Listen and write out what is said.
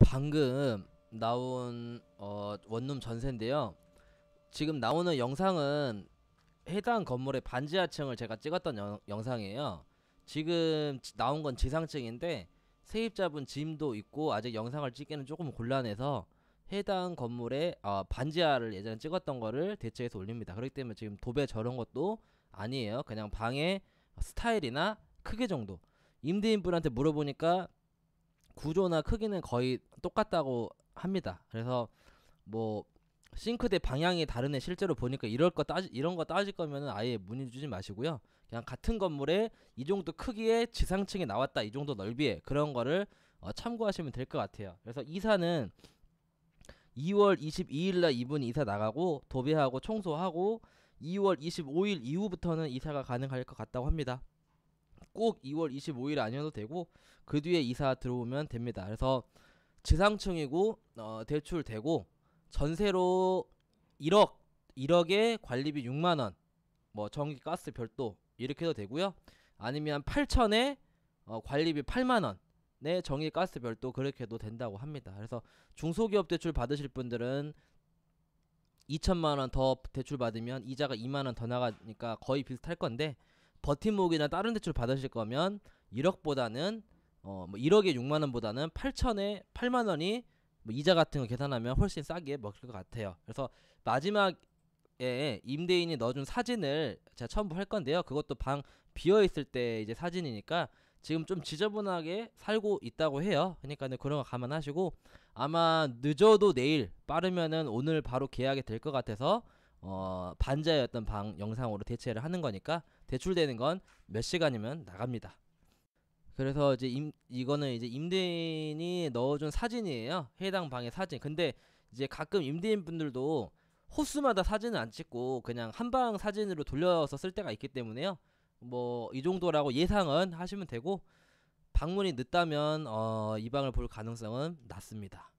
방금 나온 어, 원룸 전세인데요. 지금 나오는 영상은 해당 건물의 반지하층을 제가 찍었던 여, 영상이에요. 지금 나온 건 지상층인데 세입자분 짐도 있고 아직 영상을 찍기는 조금 곤란해서 해당 건물의 어, 반지하를 예전에 찍었던 거를 대체해서 올립니다. 그렇기 때문에 지금 도배 저런 것도 아니에요. 그냥 방의 스타일이나 크기 정도. 임대인분한테 물어보니까 구조나 크기는 거의 똑같다고 합니다. 그래서 뭐 싱크대 방향이 다른 애 실제로 보니까 이럴 거 따지 이런 거 따질 거면 아예 문의 주지 마시고요. 그냥 같은 건물에 이 정도 크기의 지상층이 나왔다 이 정도 넓이에 그런 거를 어, 참고하시면 될 것 같아요. 그래서 이사는 2월 22일 날 이분 이사 나가고 도배하고 청소하고 2월 25일 이후부터는 이사가 가능할 것 같다고 합니다. 꼭 2월 25일 아니어도 되고 그 뒤에 이사 들어오면 됩니다. 그래서 지상층이고 어, 대출되고 전세로 1억 1억에 관리비 6만 원, 뭐 전기 가스 별도 이렇게 해도 되고요. 아니면 8천에 어, 관리비 8만 원. 네, 정기 가스 별도 그렇게 해도 된다고 합니다. 그래서 중소기업 대출 받으실 분들은 2천만 원 더 대출 받으면 이자가 2만 원 더 나가니까 거의 비슷할 건데 버팀목이나 다른 대출 받으실 거면 1억보다는 어, 뭐 1억에 6만 원보다는 8천에 8만 원이 뭐 이자 같은 거 계산하면 훨씬 싸게 먹힐 것 같아요. 그래서 마지막에 임대인이 넣어준 사진을 제가 첨부할 건데요. 그것도 방 비어 있을 때 이제 사진이니까 지금 좀 지저분하게 살고 있다고 해요. 그러니까 네, 그런 거 감안하시고 아마 늦어도 내일 빠르면은 오늘 바로 계약이 될 것 같아서 어, 반자였던방 영상으로 대체를 하는 거니까 대출되는 건 몇 시간이면 나갑니다. 그래서 이제 임, 이거는 이제 임대인이 넣어준 사진이에요. 해당 방의 사진. 근데 이제 가끔 임대인 분들도 호수마다 사진을 안 찍고 그냥 한 방 사진으로 돌려서 쓸 때가 있기 때문에요. 뭐 이 정도라고 예상은 하시면 되고 방문이 늦다면 어, 이 방을 볼 가능성은 낮습니다.